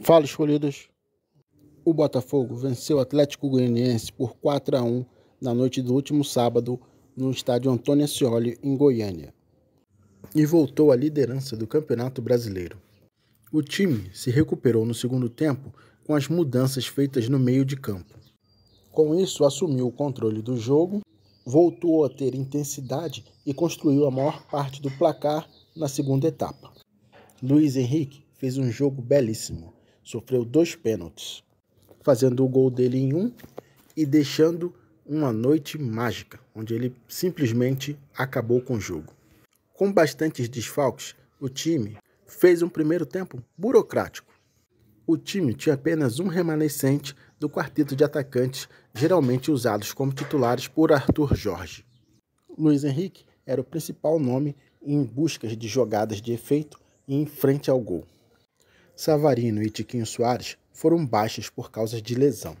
Fala, escolhidos. O Botafogo venceu o Atlético Goianiense por 4 a 1 na noite do último sábado no estádio Antônio Ascioli, em Goiânia, e voltou à liderança do Campeonato Brasileiro. O time se recuperou no segundo tempo com as mudanças feitas no meio de campo. Com isso, assumiu o controle do jogo, voltou a ter intensidade e construiu a maior parte do placar na segunda etapa. Luiz Henrique fez um jogo belíssimo sofreu dois pênaltis, fazendo o gol dele em um e deixando uma noite mágica, onde ele simplesmente acabou com o jogo. Com bastantes desfalques, o time fez um primeiro tempo burocrático. O time tinha apenas um remanescente do quarteto de atacantes, geralmente usados como titulares por Arthur Jorge. Luiz Henrique era o principal nome em buscas de jogadas de efeito em frente ao gol. Savarino e Tiquinho Soares foram baixas por causa de lesão.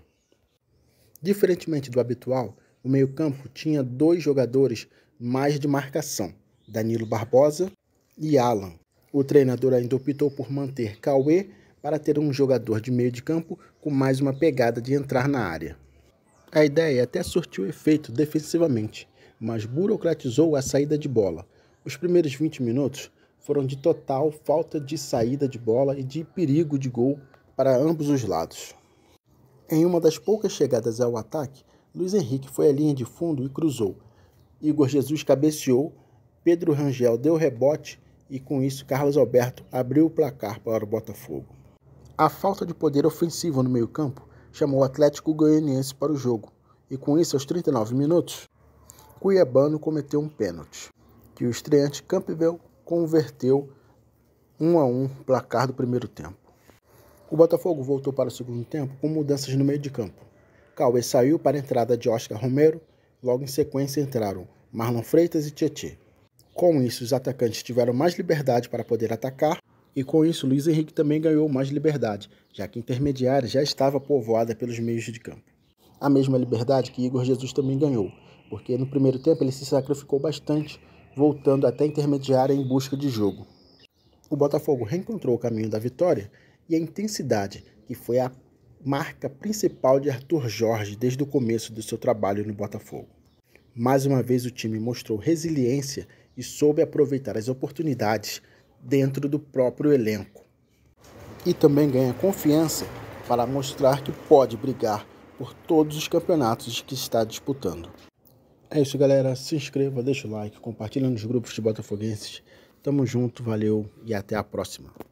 Diferentemente do habitual, o meio-campo tinha dois jogadores mais de marcação, Danilo Barbosa e Alan. O treinador ainda optou por manter Cauê para ter um jogador de meio de campo com mais uma pegada de entrar na área. A ideia até surtiu efeito defensivamente, mas burocratizou a saída de bola. Os primeiros 20 minutos foram de total falta de saída de bola e de perigo de gol para ambos os lados. Em uma das poucas chegadas ao ataque, Luiz Henrique foi à linha de fundo e cruzou. Igor Jesus cabeceou, Pedro Rangel deu rebote e com isso Carlos Alberto abriu o placar para o Botafogo. A falta de poder ofensivo no meio-campo chamou o Atlético Goianiense para o jogo e com isso aos 39 minutos, Cuiabano cometeu um pênalti que o estreante Campbell converteu 1 a 1 placar do primeiro tempo. O Botafogo voltou para o segundo tempo com mudanças no meio de campo. Cauê saiu para a entrada de Oscar Romero, logo em sequência entraram Marlon Freitas e Tietê. Com isso, os atacantes tiveram mais liberdade para poder atacar e com isso Luiz Henrique também ganhou mais liberdade, já que a intermediária já estava povoada pelos meios de campo. A mesma liberdade que Igor Jesus também ganhou, porque no primeiro tempo ele se sacrificou bastante voltando até a intermediária em busca de jogo. O Botafogo reencontrou o caminho da vitória e a intensidade, que foi a marca principal de Arthur Jorge desde o começo do seu trabalho no Botafogo. Mais uma vez o time mostrou resiliência e soube aproveitar as oportunidades dentro do próprio elenco. E também ganha confiança para mostrar que pode brigar por todos os campeonatos que está disputando. É isso, galera. Se inscreva, deixa o like, compartilha nos grupos de botafoguenses. Tamo junto, valeu e até a próxima.